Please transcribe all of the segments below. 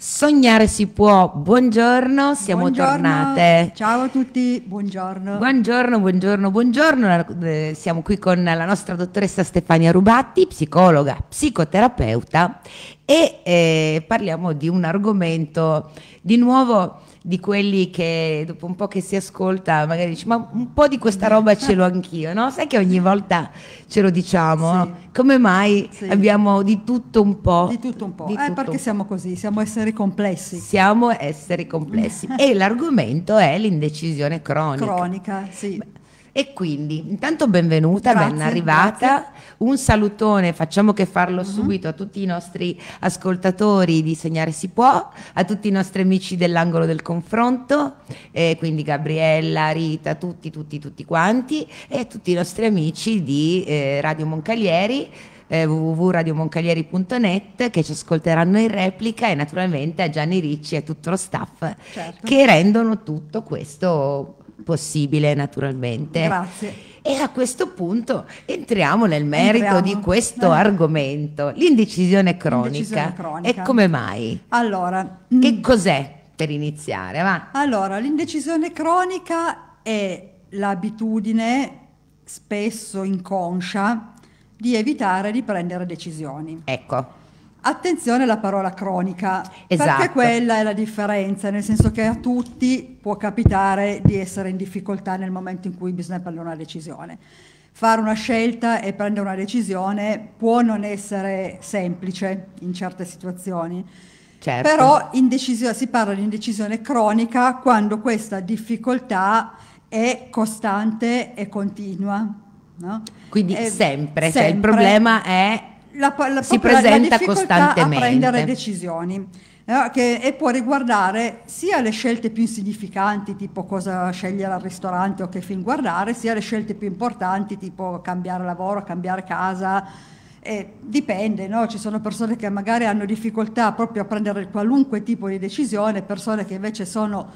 Sognare si può, buongiorno, siamo buongiorno, tornate. Ciao a tutti, buongiorno. Buongiorno, buongiorno, buongiorno. Eh, siamo qui con la nostra dottoressa Stefania Rubatti, psicologa, psicoterapeuta e eh, parliamo di un argomento di nuovo di quelli che dopo un po' che si ascolta magari dici ma un po' di questa roba ce l'ho anch'io, no? Sai che ogni volta ce lo diciamo, sì. no? come mai sì. abbiamo di tutto un po'? Di tutto un po', eh, tutto. perché siamo così, siamo esseri complessi. Siamo esseri complessi e l'argomento è l'indecisione cronica. Cronica, sì. E quindi, intanto benvenuta, grazie, ben arrivata. Grazie. Un salutone, facciamo che farlo uh-huh. subito a tutti i nostri ascoltatori di Segnare si può, a tutti i nostri amici dell'angolo del confronto, eh, quindi Gabriella, Rita, tutti, tutti, tutti quanti, e a tutti i nostri amici di eh, Radio Moncalieri eh, www.radiomoncaglieri.net che ci ascolteranno in replica e naturalmente a Gianni Ricci e a tutto lo staff certo. che rendono tutto questo possibile naturalmente. Grazie. E a questo punto entriamo nel merito entriamo. di questo eh. argomento, l'indecisione cronica. cronica. E come mai? Allora, che mm. cos'è per iniziare? Va. Allora, l'indecisione cronica è l'abitudine spesso inconscia di evitare di prendere decisioni. Ecco. Attenzione alla parola cronica, esatto. perché quella è la differenza, nel senso che a tutti può capitare di essere in difficoltà nel momento in cui bisogna prendere una decisione. Fare una scelta e prendere una decisione può non essere semplice in certe situazioni, certo. però si parla di indecisione cronica quando questa difficoltà è costante e continua. No? Quindi e sempre, sempre. Cioè il problema è la, la, si presenta la costantemente. a prendere decisioni. Eh, che, e può riguardare sia le scelte più insignificanti, tipo cosa scegliere al ristorante o che film guardare, sia le scelte più importanti, tipo cambiare lavoro, cambiare casa. Eh, dipende, no? ci sono persone che magari hanno difficoltà proprio a prendere qualunque tipo di decisione, persone che invece sono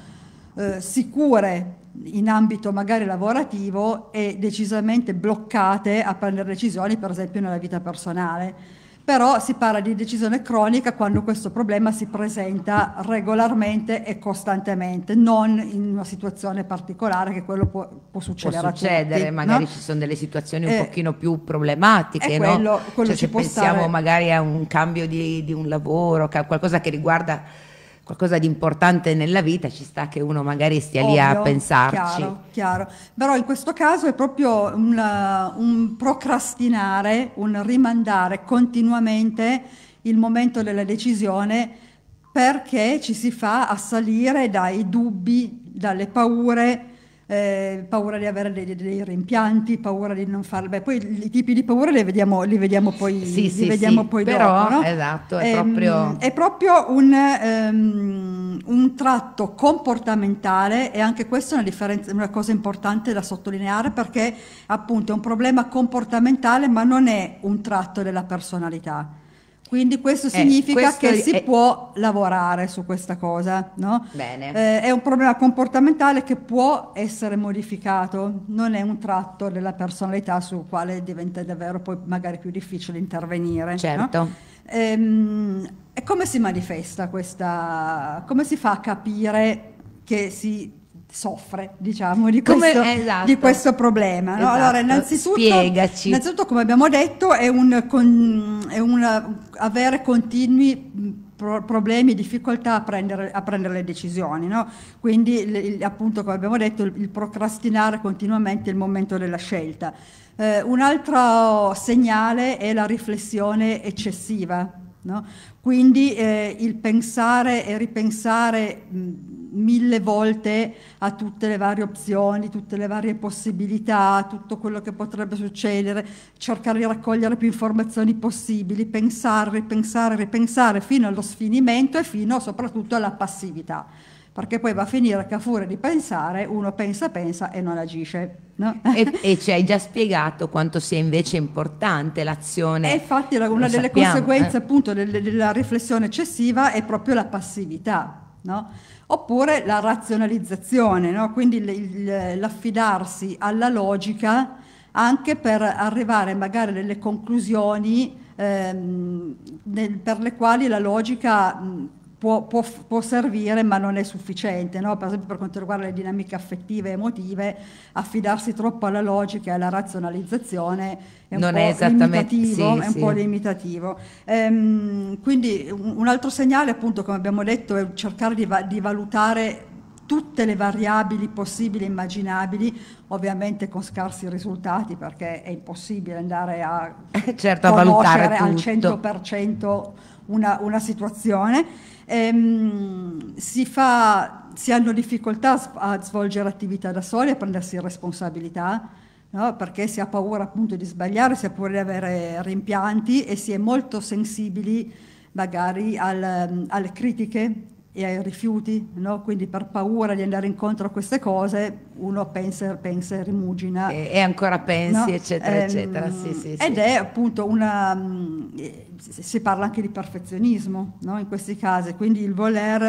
eh, sicure in ambito magari lavorativo e decisamente bloccate a prendere decisioni, per esempio nella vita personale. Però si parla di decisione cronica quando questo problema si presenta regolarmente e costantemente, non in una situazione particolare che quello può, può succedere. Può succedere, tutti, magari no? ci sono delle situazioni un eh, pochino più problematiche, quello, no? quello cioè, se pensiamo stare... magari a un cambio di, di un lavoro, qualcosa che riguarda qualcosa di importante nella vita, ci sta che uno magari stia Ovvio, lì a pensarci. Chiaro, chiaro. Però in questo caso è proprio un, un procrastinare, un rimandare continuamente il momento della decisione perché ci si fa assalire dai dubbi, dalle paure, eh, paura di avere dei, dei, rimpianti, paura di non farlo. poi i tipi di paura li vediamo, li vediamo poi, sì, li sì, vediamo sì. poi Però, dopo. No? Esatto, è, ehm, proprio... è proprio un, um, un, tratto comportamentale e anche questa è una, differenza, una cosa importante da sottolineare perché appunto è un problema comportamentale ma non è un tratto della personalità. Quindi questo eh, significa eh, questo che è... si eh. può lavorare su questa cosa, no? Bene. Eh, è un problema comportamentale che può essere modificato, non è un tratto della personalità sul quale diventa davvero poi magari più difficile intervenire. Certo. No? Ehm, e come si manifesta questa, come si fa a capire che si soffre diciamo di questo, come, esatto, di questo problema. No? Esatto. Allora, innanzitutto, innanzitutto, come abbiamo detto, è un, con, è un avere continui problemi, e difficoltà a prendere, a prendere le decisioni. No? Quindi, il, appunto, come abbiamo detto, il, il procrastinare continuamente il momento della scelta. Eh, un altro segnale è la riflessione eccessiva. No? Quindi eh, il pensare e ripensare mh, mille volte a tutte le varie opzioni, tutte le varie possibilità, tutto quello che potrebbe succedere, cercare di raccogliere più informazioni possibili, pensare, ripensare, ripensare fino allo sfinimento e fino soprattutto alla passività. Perché poi va a finire che a furia di pensare uno pensa, pensa e non agisce. No? E, e, ci hai già spiegato quanto sia invece importante l'azione. E infatti una delle sappiamo, conseguenze eh. appunto della riflessione eccessiva è proprio la passività, No? Oppure la razionalizzazione, no? quindi l'affidarsi alla logica anche per arrivare magari alle conclusioni ehm, nel, per le quali la logica mh, può, può, può, servire ma non è sufficiente, no? per esempio per quanto riguarda le dinamiche affettive e emotive, affidarsi troppo alla logica e alla razionalizzazione è un, non po, è limitativo, sì, è un sì. po' limitativo. Ehm, quindi un altro segnale appunto come abbiamo detto è cercare di, va- di valutare tutte le variabili possibili e immaginabili, ovviamente con scarsi risultati perché è impossibile andare a, certo, a valutare al 100% una, una situazione. Ehm, si, fa, si, hanno difficoltà a svolgere attività da soli, a prendersi responsabilità. No? perché si ha paura appunto di sbagliare, si ha paura di avere rimpianti e si è molto sensibili magari al, alle critiche e ai rifiuti, no? quindi per paura di andare incontro a queste cose uno pensa, pensa e rimugina. E, e ancora pensi, no? eccetera, ehm, eccetera. Sì, sì, ed sì. è appunto una... Mm, eh, si parla anche di perfezionismo no? in questi casi, quindi il voler,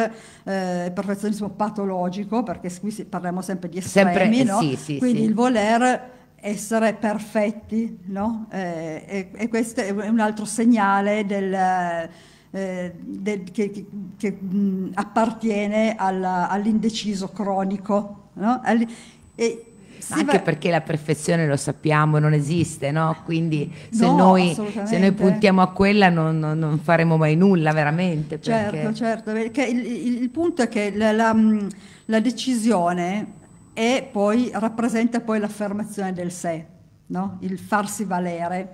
eh, perfezionismo patologico, perché qui parliamo sempre di estremi, sempre, eh, no? sì, sì, quindi il voler essere perfetti, no? eh, e, e questo è un altro segnale del eh, de, che, che mh, appartiene alla, all'indeciso cronico. No? All, e, anche va... perché la perfezione lo sappiamo non esiste, no? Quindi se, no, noi, se, noi, puntiamo a quella non, non, non faremo mai nulla veramente. Perché... Certo, certo, perché il, il, il punto è che la, la, la, decisione è poi, rappresenta poi l'affermazione del sé, no? il farsi valere.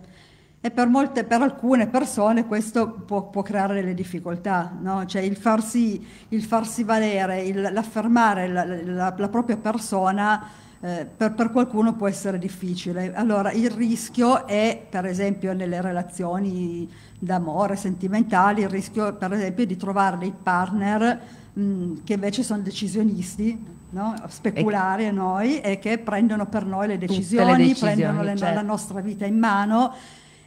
E per, molte, per alcune persone questo può, può creare delle difficoltà, no? cioè il farsi, il farsi valere, il, l'affermare la, la, la propria persona. Eh, per, per, qualcuno può essere difficile. Allora il rischio è, per esempio, nelle relazioni d'amore, sentimentali, il rischio, per esempio, di trovare dei partner mm, che invece sono decisionisti, no? speculari a noi e che prendono per noi le decisioni, le decisioni prendono le, certo. la nostra vita in mano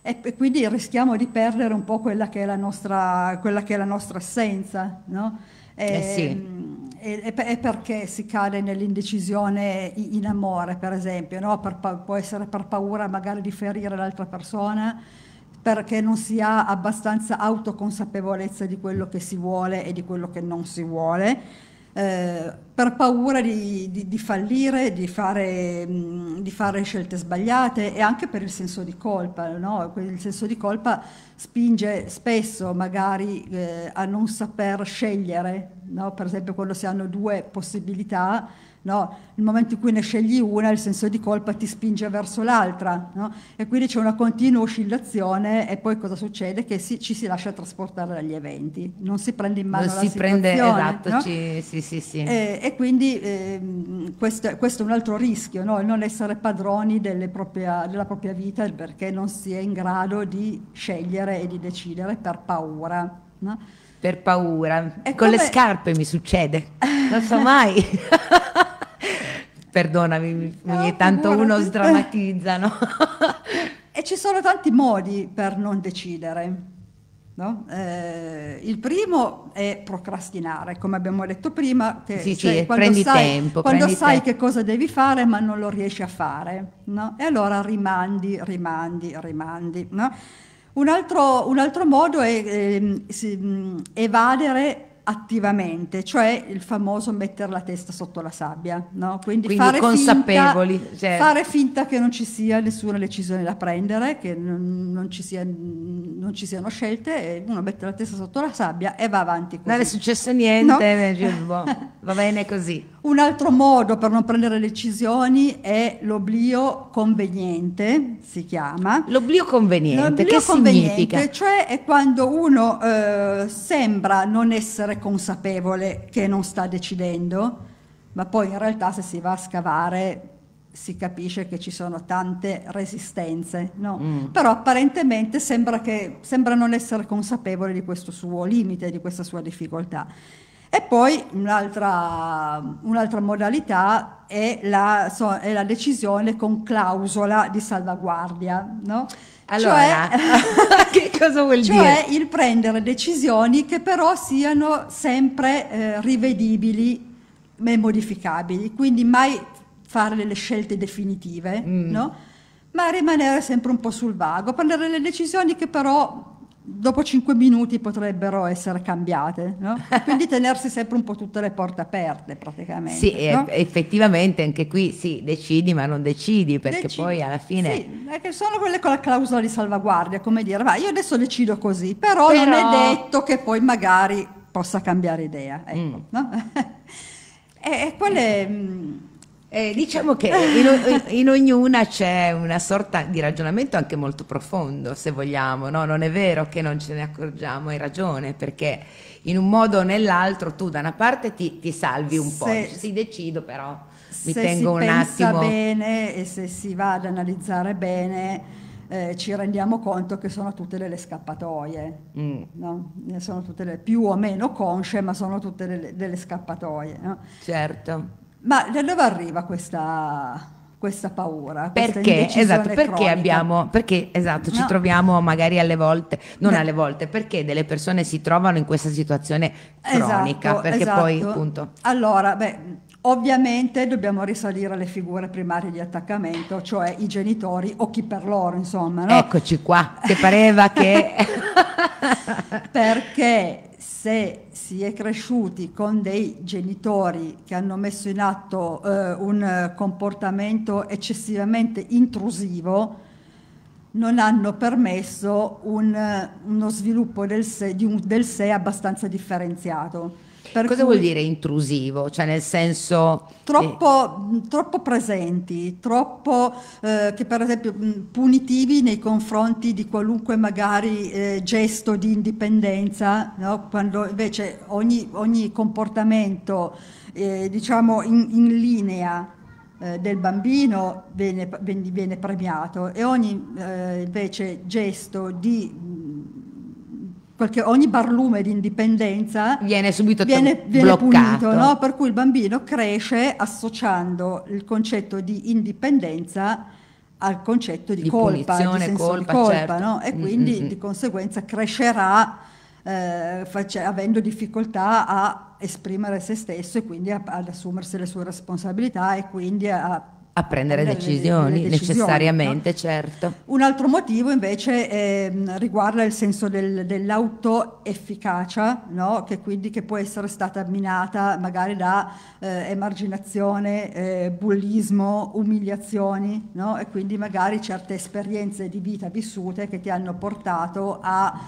e quindi rischiamo di perdere un po' quella che è la nostra, è la nostra essenza, no? e, eh sì. e, e, perché si cade nell'indecisione in amore, per esempio, no? per, può essere per paura magari di ferire l'altra persona, perché non si ha abbastanza autoconsapevolezza di quello che si vuole e di quello che non si vuole eh, per paura di, di, di fallire, di fare, mm, di fare, scelte sbagliate e anche per il senso di colpa. No? Il senso di colpa spinge spesso magari eh, a non saper scegliere, no? per esempio quando si hanno due possibilità No? Il momento in cui ne scegli una, il senso di colpa ti spinge verso l'altra no? e quindi c'è una continua oscillazione e poi cosa succede? Che si, ci si lascia trasportare dagli eventi, non si prende in mano non la si prende, esatto, no? ci, sì, sì, sì. E, e quindi eh, questo, questo, è un altro rischio, non essere padroni propria, della propria vita perché non si è in grado di scegliere e di decidere per paura. Per paura, e con come... le scarpe mi succede, non so mai. perdonami, ogni tanto uno sdrammatizza, no? e ci sono tanti modi per non decidere. No? Eh, il primo è procrastinare, come abbiamo detto prima, che sì, sì, quando sai, tempo, quando sai te- che cosa devi fare ma non lo riesci a fare, no? e allora rimandi, rimandi, rimandi. No? Un, altro, un, altro, modo è eh, si, evadere attivamente, cioè il famoso mettere la testa sotto la sabbia, no? quindi, quindi fare, consapevoli, finta, certo. fare finta che non ci sia nessuna decisione da prendere, che non, non ci sia non ci siano scelte, uno mette la testa sotto la sabbia e va avanti così. Non è successo niente, no? Boh, va bene così. Un altro modo per non prendere decisioni è l'oblio conveniente, si chiama. L'oblio conveniente, l'oblio che conveniente, significa? Cioè è quando uno eh, sembra non essere consapevole che non sta decidendo, ma poi in realtà se si va a scavare si capisce che ci sono tante resistenze, no? mm. però apparentemente sembra, che, sembra non essere consapevole di questo suo limite, di questa sua difficoltà. E poi un'altra, un'altra modalità è la, so, è la, decisione con clausola di salvaguardia, no? Allora, cioè, che cosa vuol cioè dire? Cioè il prendere decisioni che però siano sempre eh, rivedibili e modificabili, quindi mai fare le scelte definitive, mm. no? ma rimanere sempre un po' sul vago, prendere le decisioni che però dopo cinque minuti potrebbero essere cambiate, no? quindi tenersi sempre un po' tutte le porte aperte praticamente. Sì, no? effettivamente anche qui sì, decidi ma non decidi perché decidi. poi alla fine... Sì, sono quelle con la clausola di salvaguardia, come dire, va, io adesso decido così, però, però... non è detto che poi magari possa cambiare idea. Ecco, mm. no? e, e quelle... Mm eh, diciamo che in, in ognuna c'è una sorta di ragionamento anche molto profondo, se vogliamo, no? non è vero che non ce ne accorgiamo, hai ragione, perché in un modo o nell'altro tu da una parte ti, ti salvi un po', se, si decido però, mi tengo un attimo. Se si bene e se si va ad analizzare bene, eh, ci rendiamo conto che sono tutte delle scappatoie, mm. no? sono tutte le, più o meno consce, ma sono tutte delle, delle scappatoie. No? Certo. Ma da dove arriva questa, questa paura? Questa perché, esatto, perché abbiamo, perché esatto, no. ci troviamo magari alle volte, non Beh. alle volte, perché delle persone si trovano in questa situazione cronica, esatto, perché esatto. poi appunto... Allora, beh, Ovviamente dobbiamo risalire alle figure primarie di attaccamento, cioè i genitori o chi per loro, insomma. No? Eccoci qua, che pareva che... Perché se si è cresciuti con dei genitori che hanno messo in atto eh, un comportamento eccessivamente intrusivo, non hanno permesso un, uno sviluppo del sé, un, del sé abbastanza differenziato. Per Cosa cui... vuol dire intrusivo? Cioè nel senso... Troppo, eh... Mm, troppo presenti, troppo eh, che per esempio mm, punitivi nei confronti di qualunque magari eh, gesto di indipendenza, no? quando invece ogni, ogni comportamento eh, diciamo in, in linea eh, del bambino viene, viene, premiato e ogni eh, invece gesto di perché ogni barlume di indipendenza viene subito viene, viene punito, no? per cui il bambino cresce associando il concetto di indipendenza al concetto di, di colpa, di colpa, di colpa certo. no? e mm, quindi mm-hmm. di conseguenza crescerà eh, face- avendo difficoltà a esprimere se stesso e quindi a- ad assumersi le sue responsabilità e quindi a a prendere, decisioni, decisioni, necessariamente, no? certo. Un altro motivo invece eh, riguarda il senso del, dell'autoefficacia, no? che quindi che può essere stata minata magari da eh, emarginazione, eh, bullismo, umiliazioni, no? e quindi magari certe esperienze di vita vissute che ti hanno portato a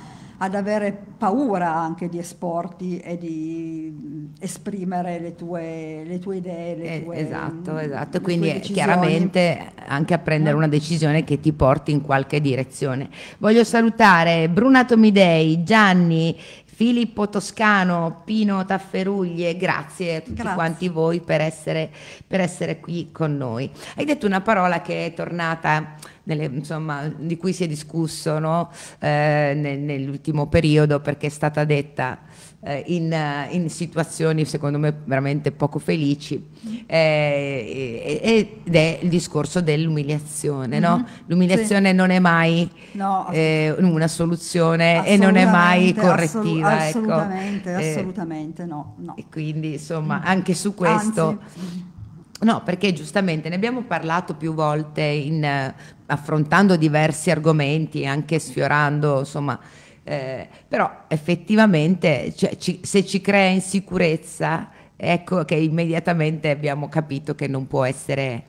ad avere paura anche di esporti e di mm, esprimere le tue, le tue idee. Le eh, tue, esatto, mm, esatto. Quindi eh, chiaramente anche a prendere eh? una decisione che ti porti in qualche direzione. Voglio salutare Bruna Tomidei, Gianni Filippo Toscano, Pino Tafferuglie, grazie a tutti grazie. quanti voi per essere, per essere qui con noi. Hai detto una parola che è tornata nelle, insomma, di cui si è discusso no? eh, nel, nell'ultimo periodo perché è stata detta eh, in, eh, in, situazioni secondo me veramente poco felici mm. eh, ed è il discorso dell'umiliazione. No? Mm-hmm. L'umiliazione sì. non è mai no, eh, una soluzione e non è mai correttiva. Assolut- assolutamente, ecco. assolutamente eh, no, no, E quindi insomma anche su questo... Anzi. No, perché giustamente ne abbiamo parlato più volte in, eh, affrontando diversi argomenti, anche sfiorando insomma, eh, però effettivamente cioè, ci, se ci crea insicurezza, ecco che immediatamente abbiamo capito che non può essere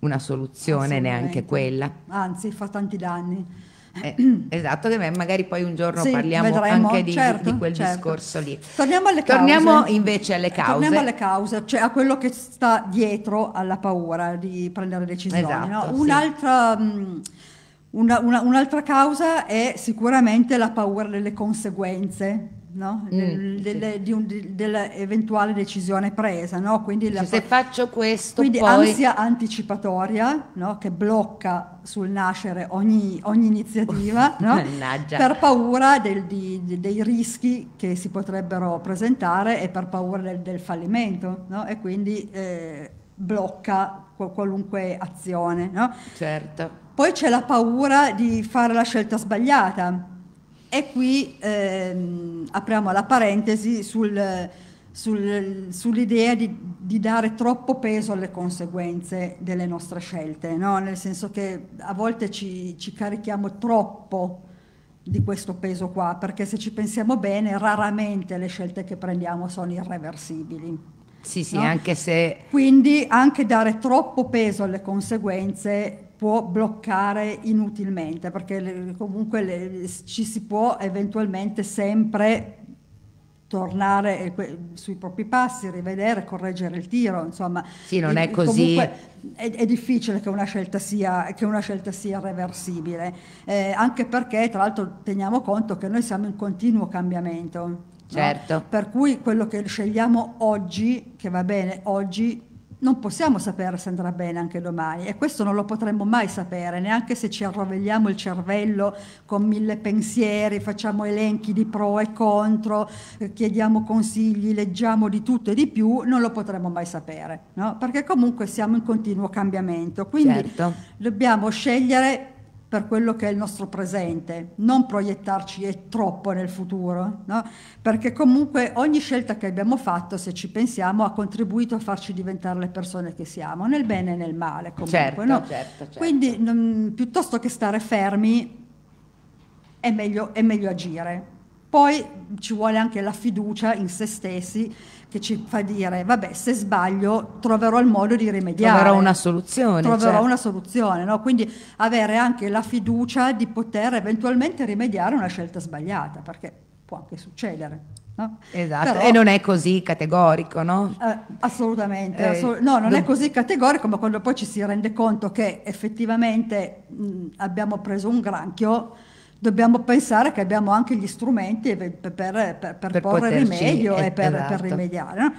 una soluzione neanche quella. Anzi, fa tanti danni. Eh, esatto, magari poi un giorno sì, parliamo vedremo, anche di, certo, di quel certo. discorso lì. Torniamo, alle Torniamo cause. invece alle cause. Torniamo alle cause, cioè a quello che sta dietro alla paura di prendere decisioni. Esatto, no? Un'altra... Sì. Mm, una, una, un'altra causa è sicuramente la paura delle conseguenze. No? Mm, del, sì. di un, di, dell'eventuale decisione presa, no? quindi la, se faccio questo, quindi poi... ansia anticipatoria no? che blocca sul nascere ogni, ogni iniziativa no? per paura del, di, dei rischi che si potrebbero presentare e per paura del, del fallimento e quindi eh, blocca qualunque azione. Certo. Poi c'è la paura di fare la scelta sbagliata. E qui ehm, apriamo la parentesi sul, sul, sull'idea di, di, dare troppo peso alle conseguenze delle nostre scelte, no? nel senso che a volte ci, ci carichiamo troppo di questo peso qua, perché se ci pensiamo bene, raramente le scelte che prendiamo sono irreversibili. Sì, sì, no? anche se... Quindi anche dare troppo peso alle conseguenze può bloccare inutilmente, perché le, comunque le, ci si può eventualmente sempre tornare eh, sui propri passi, rivedere, correggere il tiro, insomma. Sì, non è così. Comunque è, è difficile che una scelta sia, che una scelta sia reversibile, eh, anche perché tra l'altro teniamo conto che noi siamo in continuo cambiamento. Certo. No? Per cui quello che scegliamo oggi, che va bene oggi, non possiamo sapere se andrà bene anche domani e questo non lo potremmo mai sapere, neanche se ci arrovegliamo il cervello con mille pensieri, facciamo elenchi di pro e contro, eh, chiediamo consigli, leggiamo di tutto e di più, non lo potremmo mai sapere, no? perché comunque siamo in continuo cambiamento. Quindi certo. dobbiamo scegliere per quello che è il nostro presente, non proiettarci troppo nel futuro, no? perché comunque ogni scelta che abbiamo fatto, se ci pensiamo, ha contribuito a farci diventare le persone che siamo, nel bene e nel male comunque. Certo, no? certo, certo. Quindi mh, mm, piuttosto che stare fermi è meglio, è meglio agire. Poi ci vuole anche la fiducia in se stessi che ci fa dire, vabbè, se sbaglio troverò il modo di rimediare. Troverò una soluzione. Troverò certo. una soluzione, no? Quindi avere anche la fiducia di poter eventualmente rimediare una scelta sbagliata, perché può anche succedere. No? Esatto, Però, e non è così categorico, no? Eh, assolutamente, eh, assolut- no, non è così categorico, ma quando poi ci si rende conto che effettivamente mh, abbiamo preso un granchio, dobbiamo pensare che abbiamo anche gli strumenti per, per, per, per porre rimedio e per, esatto. rimediare. No?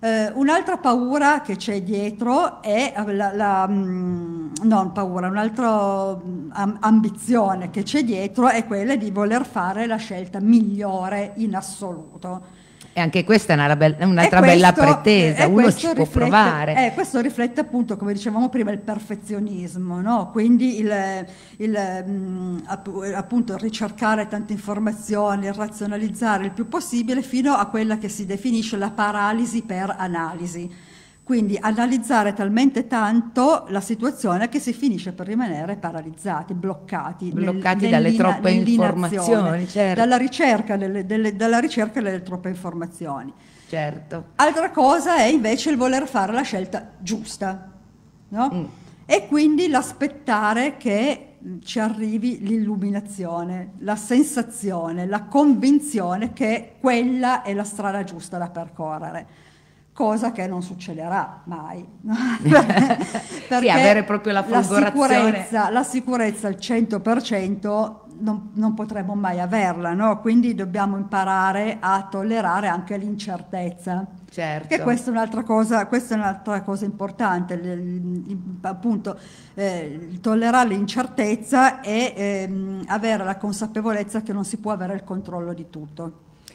Eh, un'altra paura che c'è dietro è eh, la, la mm, non paura, un'altra mm, ambizione che c'è dietro è quella di voler fare la scelta migliore in assoluto. E anche questa è una be- un'altra questo, bella pretesa, uno ci può provare. Eh, questo riflette appunto, come dicevamo prima, il perfezionismo, no? quindi il, il, mm, appunto ricercare tante informazioni, razionalizzare il più possibile fino a quella che si definisce la paralisi per analisi quindi analizzare talmente tanto la situazione che si finisce per rimanere paralizzati, bloccati. Bloccati nel, dalle troppe informazioni, certo. dalla, ricerca delle, delle, dalla ricerca delle troppe informazioni. Certo. Altra cosa è invece il voler fare la scelta giusta, no? mm. E quindi l'aspettare che mm, ci arrivi l'illuminazione, la sensazione, la convinzione che quella è la strada giusta da percorrere cosa che non succederà mai. Perché sì, avere proprio la folgorazione. La sicurezza, la sicurezza al 100% non, non potremo mai averla, no? quindi dobbiamo imparare a tollerare anche l'incertezza. Certo. Che questa è un'altra cosa, questa è un'altra cosa importante, l- appunto eh, tollerare l'incertezza e ehm, avere la consapevolezza che non si può avere il controllo di tutto.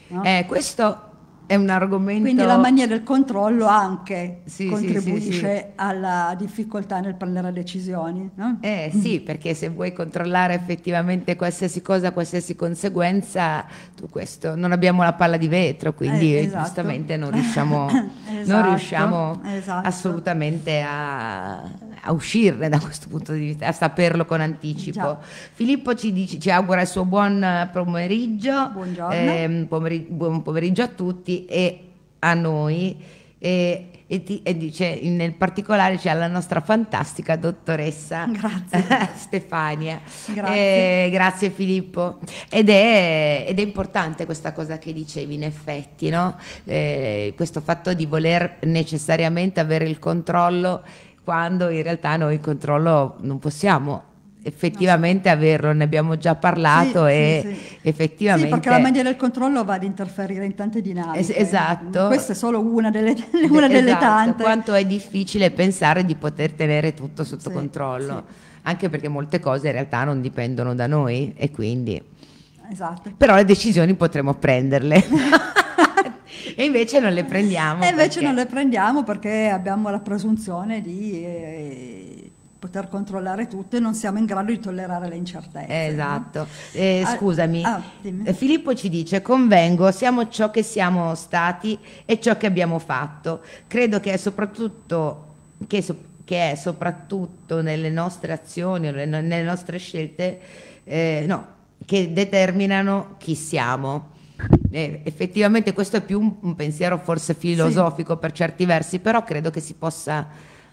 No? Eh, questo è un argomento... Quindi la mania del controllo anche sì, contribuisce sì, sì, alla difficoltà nel prendere decisioni. No? Eh sì, perché se vuoi controllare effettivamente qualsiasi cosa, qualsiasi conseguenza, questo, non abbiamo la palla di vetro, quindi eh, esatto. giustamente non riusciamo, esatto, non riusciamo esatto. assolutamente a, a, uscirne da questo punto di vista, a saperlo con anticipo. Già. Filippo ci, dice, ci, augura il suo buon pomeriggio, eh, pomeriggio, ehm, buon pomeriggio a tutti e a noi e, e, ti, e dice, nel particolare c'è la nostra fantastica dottoressa grazie. Stefania. Grazie. Eh, grazie Filippo. Ed è, ed è, importante questa cosa che dicevi in effetti, no? eh, questo fatto di voler necessariamente avere il controllo quando in realtà noi il controllo non possiamo effettivamente no. averlo, ne abbiamo già parlato sì, e sì, sì. effettivamente... Sì, perché la maniera del controllo va ad interferire in tante dinamiche. Es- esatto. Questa è solo una delle, una delle esatto. tante. Quanto è difficile pensare di poter tenere tutto sotto controllo, anche perché molte cose in realtà non dipendono da noi e quindi... Esatto. Però le decisioni potremo prenderle. e invece non le prendiamo. E invece perché... non le prendiamo perché abbiamo la presunzione di... Eh, poter controllare tutto e non siamo in grado di tollerare le incertezze. Esatto. No? Eh, ah, scusami, ah, eh, Filippo ci dice, convengo, siamo ciò che siamo stati e ciò che abbiamo fatto. Credo che è soprattutto... Che so- che è soprattutto nelle nostre azioni, nelle nostre scelte, eh, no, che determinano chi siamo. Eh, effettivamente questo è più un, un pensiero forse filosofico sì. per certi versi, però credo che si possa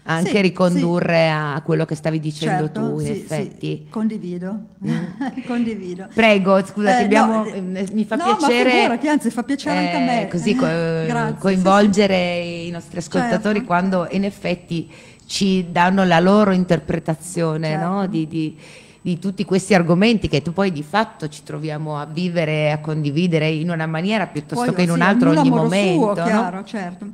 anche sì, ricondurre sì. a quello che stavi dicendo certo, tu, in sì, effetti. Condivido. Mm. condivido. Prego, scusate, eh, abbiamo, no, eh, mm, eh, mi fa no, piacere. Figurati, anzi, fa piacere eh, anche a eh, me. Così co- Grazie, coinvolgere i nostri certo. ascoltatori certo. quando in effetti ci danno la loro interpretazione certo. no? di, di, di tutti questi argomenti che tu poi di fatto ci troviamo a vivere, e a condividere in una maniera piuttosto poi, che in un altro ogni momento. Suo, no? chiaro, certo.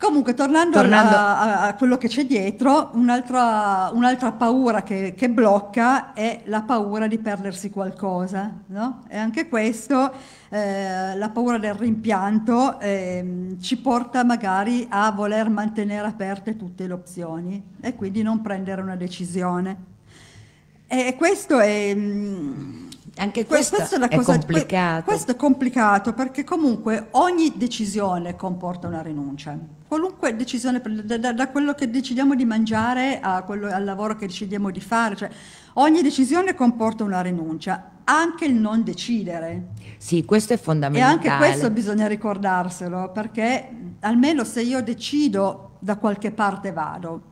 Comunque, tornando, tornando... A, a, quello che c'è dietro, un'altra, un'altra paura che, che, blocca è la paura di perdersi qualcosa, no? E anche questo, eh, la paura del rimpianto, eh, ci porta magari a voler mantenere aperte tutte le opzioni e quindi non prendere una decisione. E questo è... Mh, mm, anche questo, questo è, cosa, complicato. Questo è complicato perché comunque ogni decisione comporta una rinuncia. Qualunque decisione, da, da quello che decidiamo di mangiare quello, al lavoro che decidiamo di fare, cioè, ogni decisione comporta una rinuncia anche il non decidere. Sì, questo è fondamentale. E anche questo bisogna ricordarselo, perché almeno se io decido da qualche parte vado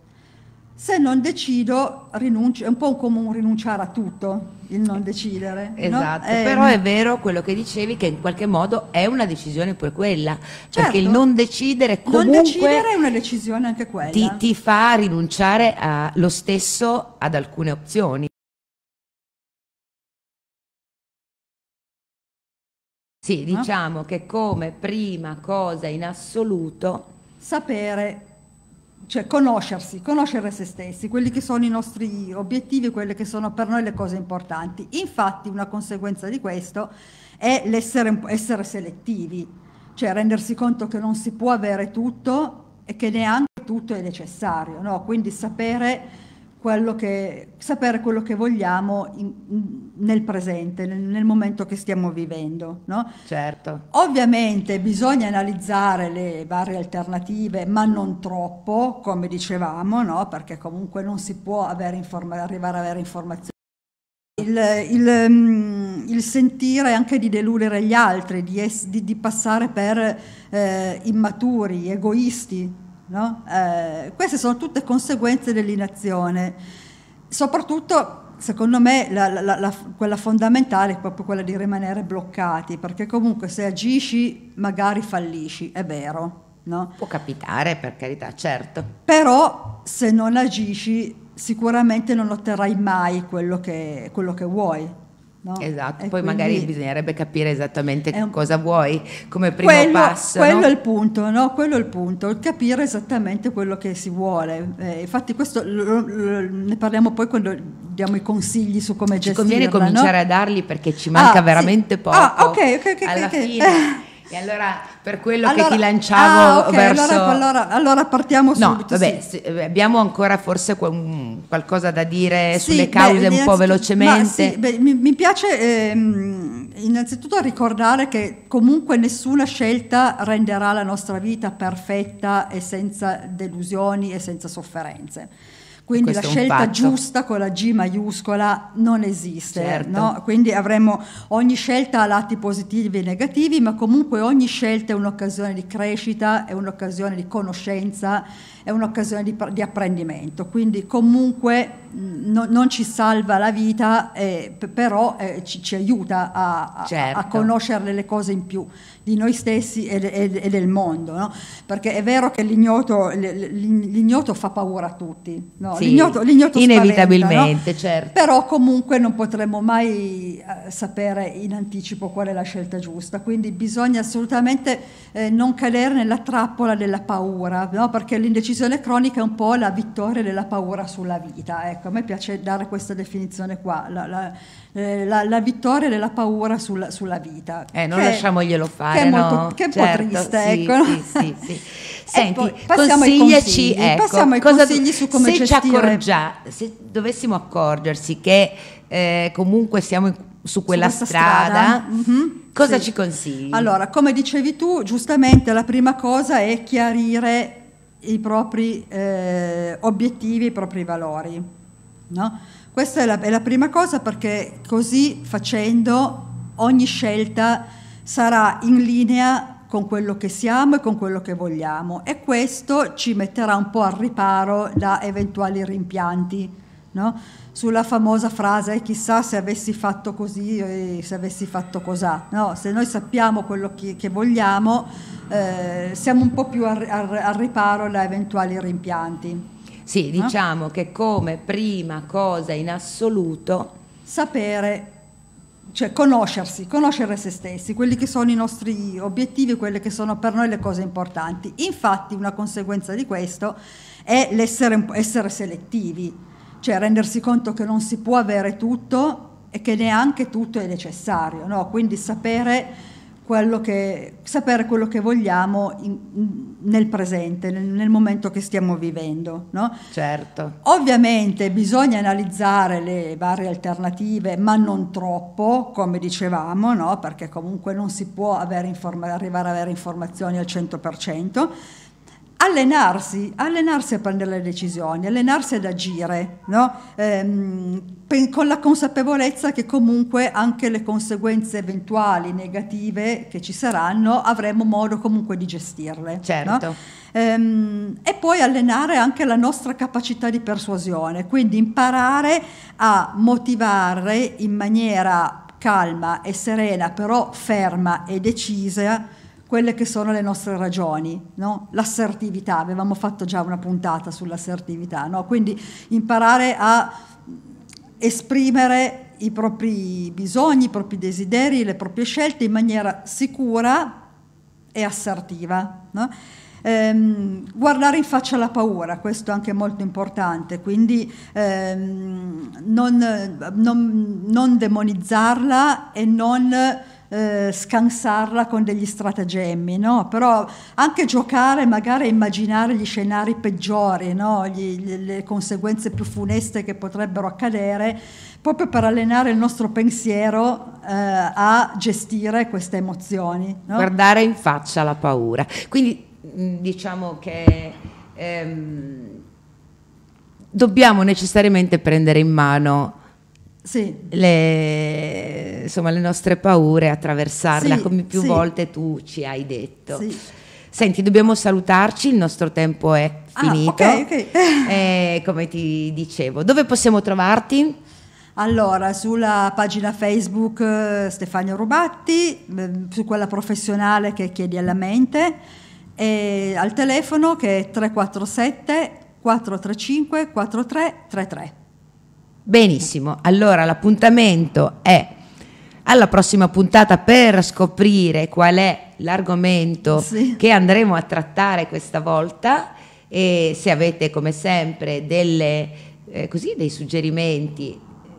se non decido rinuncio, è un po' come un rinunciare a tutto il non decidere. Esatto, no? eh, però è vero quello che dicevi che in qualche modo è una decisione pure quella, cioè certo, perché il non decidere comunque... Non decidere è una decisione anche quella. Ti, ti fa rinunciare a, lo stesso ad alcune opzioni. Sì, diciamo no? che come prima cosa in assoluto... Sapere cioè conoscersi, conoscere se stessi, quelli che sono i nostri obiettivi, quelle che sono per noi le cose importanti. Infatti una conseguenza di questo è l'essere essere selettivi, cioè rendersi conto che non si può avere tutto e che neanche tutto è necessario, no? quindi sapere quello che, sapere quello che vogliamo in, nel presente, nel, nel, momento che stiamo vivendo. No? Certo. Ovviamente bisogna analizzare le varie alternative, ma non troppo, come dicevamo, no? perché comunque non si può informa- arrivare ad avere informazioni. Il, il, mm, il, sentire anche di deludere gli altri, di, es- di, di passare per eh, immaturi, egoisti, No? Eh, queste sono tutte conseguenze dell'inazione. Soprattutto, secondo me, la, la, la, quella fondamentale è proprio quella di rimanere bloccati, perché comunque se agisci magari fallisci, è vero. No? Può capitare, per carità, certo. Però se non agisci sicuramente non otterrai mai quello che, quello che vuoi. No? Esatto, e poi magari bisognerebbe capire esattamente un... cosa vuoi come primo quello, passo. Quello no? è il punto, no? quello è il punto, capire esattamente quello che si vuole. Eh, infatti questo lo, lo, ne parliamo poi quando diamo i consigli su come ci gestirla. Ci conviene cominciare a darli perché ci manca ah, veramente sì. Ah, poco. Ah, ok, ok, ok. Alla okay, okay. fine. E allora per quello allora, che ti lanciavo ah, okay, verso... allora, allora, allora, partiamo no, subito. Vabbè, sì. Eh, abbiamo ancora forse qualcosa da dire sì, sulle cause beh, un po' velocemente. Sì, beh, mi, mi, piace ehm, innanzitutto ricordare che comunque nessuna scelta renderà la nostra vita perfetta e senza delusioni e senza sofferenze. Quindi la scelta giusta con la G maiuscola non esiste. Certo. No? Quindi avremo ogni scelta ha lati positivi e negativi, ma comunque ogni scelta è un'occasione di crescita, è un'occasione di conoscenza è un'occasione di, di apprendimento, quindi comunque no, non ci salva la vita, eh, però eh, ci, ci, aiuta a, a, certo. a, conoscere le cose in più di noi stessi e, e, e del mondo, no? perché è vero che l'ignoto, l'ignoto fa paura a tutti, no? sì, l'ignoto, l'ignoto inevitabilmente, spaventa, certo. però comunque non potremo mai eh, sapere in anticipo qual è la scelta giusta, quindi bisogna assolutamente eh, non cadere nella trappola della paura, no? perché l'indecisione L'illusione cronica è un po' la vittoria della paura sulla vita, ecco, a me piace dare questa definizione qua, la, la, eh, la, la vittoria della paura sulla, sulla vita. Eh, non che, lasciamoglielo fare, che è, molto, no? che è un po' certo, triste, sì, ecco. Sì, sì, sì. Senti, poi, passiamo ai consigli, ecco, passiamo ai consigli su come se gestire. se dovessimo accorgersi che eh, comunque siamo in, su quella su strada, strada. Mm-hmm. cosa sì. ci consigli? Allora, come dicevi tu, giustamente la prima cosa è chiarire i propri eh, obiettivi, i propri valori. No? Questa è la, è la prima cosa perché così facendo ogni scelta sarà in linea con quello che siamo e con quello che vogliamo e questo ci metterà un po' al riparo da eventuali rimpianti no? sulla famosa frase eh, chissà se avessi fatto così e se avessi fatto cosà. No, se noi sappiamo quello che, che vogliamo, eh, siamo un po' più al, al, al, riparo da eventuali rimpianti. Sì, no? diciamo che come prima cosa in assoluto... Sapere, cioè conoscersi, conoscere se stessi, quelli che sono i nostri obiettivi, quelle che sono per noi le cose importanti. Infatti una conseguenza di questo è l'essere essere selettivi cioè rendersi conto che non si può avere tutto e che neanche tutto è necessario, no? quindi sapere quello che, sapere quello che vogliamo in, nel presente, nel, nel, momento che stiamo vivendo. No? Certo. Ovviamente bisogna analizzare le varie alternative, ma non troppo, come dicevamo, no? perché comunque non si può informa- arrivare ad avere informazioni al 100% allenarsi, allenarsi a prendere le decisioni, allenarsi ad agire, no? ehm, con la consapevolezza che comunque anche le conseguenze eventuali negative che ci saranno avremo modo comunque di gestirle. Certo. No? Ehm, e poi allenare anche la nostra capacità di persuasione, quindi imparare a motivare in maniera calma e serena, però ferma e decisa quelle che sono le nostre ragioni, no? l'assertività, avevamo fatto già una puntata sull'assertività, no? quindi imparare a esprimere i propri bisogni, i propri desideri, le proprie scelte in maniera sicura e assertiva. No? Ehm, guardare in faccia la paura, questo è anche molto importante, quindi ehm, non, non, non demonizzarla e non eh, scansarla con degli stratagemmi, no? però anche giocare magari immaginare gli scenari peggiori, no? Gli, le conseguenze più funeste che potrebbero accadere, proprio per allenare il nostro pensiero eh, a gestire queste emozioni. No? Guardare in faccia la paura. Quindi mm, diciamo che... Ehm, dobbiamo necessariamente prendere in mano sì. le, insomma, le, nostre paure, attraversarla, sì, come più sì. volte tu ci hai detto. Senti, dobbiamo salutarci, il nostro tempo è ah, finito. Ah, okay, okay. Eh, come ti dicevo, dove possiamo trovarti? Allora, sulla pagina Facebook eh, Stefania Rubatti, ehm, su quella professionale che chiedi alla mente, e al telefono che è 347 435 4333. Benissimo, allora l'appuntamento è alla prossima puntata per scoprire qual è l'argomento sì. che andremo a trattare questa volta e se avete come sempre delle, eh, così, dei suggerimenti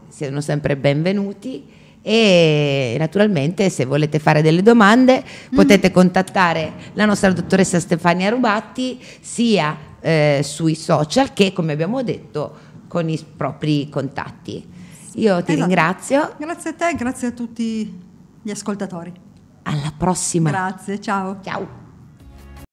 siano sempre benvenuti e naturalmente se volete fare delle domande mm. potete contattare la nostra dottoressa Stefania Rubatti sia eh, sui social che come abbiamo detto con i propri contatti. Io ti esatto. ringrazio. Grazie a te, grazie a tutti gli ascoltatori. Alla prossima. Grazie, ciao. Ciao.